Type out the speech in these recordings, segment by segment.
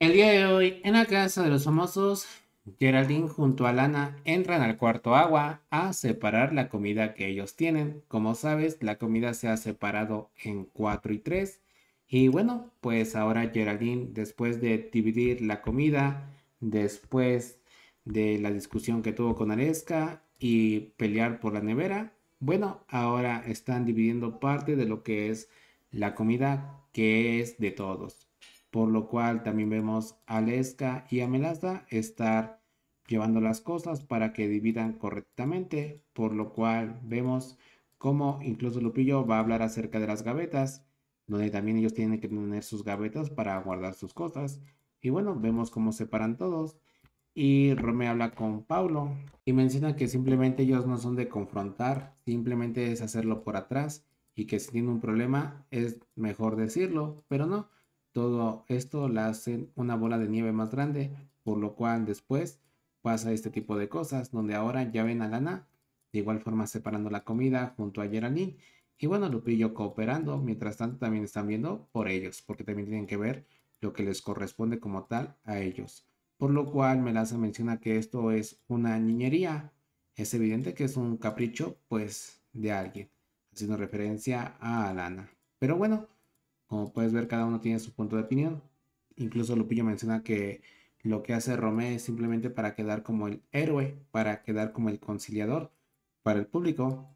El día de hoy, en la casa de los famosos, Geraldine junto a Lana entran al cuarto agua a separar la comida que ellos tienen. Como sabes, la comida se ha separado en cuatro y tres Y bueno, pues ahora Geraldine, después de dividir la comida, después de la discusión que tuvo con Areska y pelear por la nevera, bueno, ahora están dividiendo parte de lo que es la comida que es de todos, por lo cual también vemos a Lesca y a Melaza estar llevando las cosas para que dividan correctamente, por lo cual vemos cómo incluso Lupillo va a hablar acerca de las gavetas, donde también ellos tienen que tener sus gavetas para guardar sus cosas. Y bueno, vemos cómo separan todos. Y Romeo habla con Paulo y menciona que simplemente ellos no son de confrontar, simplemente es hacerlo por atrás y que si tiene un problema es mejor decirlo, pero no. Todo esto la hacen una bola de nieve más grande, por lo cual después pasa este tipo de cosas, donde ahora ya ven a Lana de igual forma separando la comida junto a Geraldine y bueno, Lupillo cooperando, mientras tanto también están viendo por ellos, porque también tienen que ver lo que les corresponde como tal a ellos. Por lo cual Melaza menciona que esto es una niñería, es evidente que es un capricho pues de alguien haciendo referencia a Alana. Pero bueno, como puedes ver, cada uno tiene su punto de opinión. Incluso Lupillo menciona que lo que hace Romé es simplemente para quedar como el héroe, para quedar como el conciliador para el público,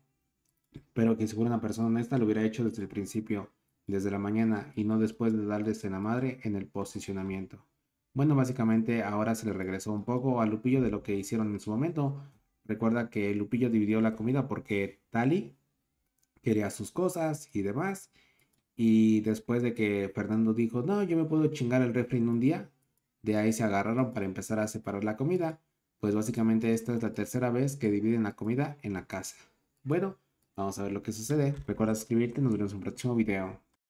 pero que si fuera una persona honesta lo hubiera hecho desde el principio, desde la mañana, y no después de darles en la madre en el posicionamiento. Bueno, básicamente ahora se le regresó un poco a Lupillo de lo que hicieron en su momento. Recuerda que Lupillo dividió la comida porque Tali quería sus cosas y demás. Y después de que Fernando dijo, no, yo me puedo chingar el refri en un día, de ahí se agarraron para empezar a separar la comida. Pues básicamente esta es la tercera vez que dividen la comida en la casa. Bueno, vamos a ver lo que sucede. Recuerda suscribirte, nos vemos en un próximo video.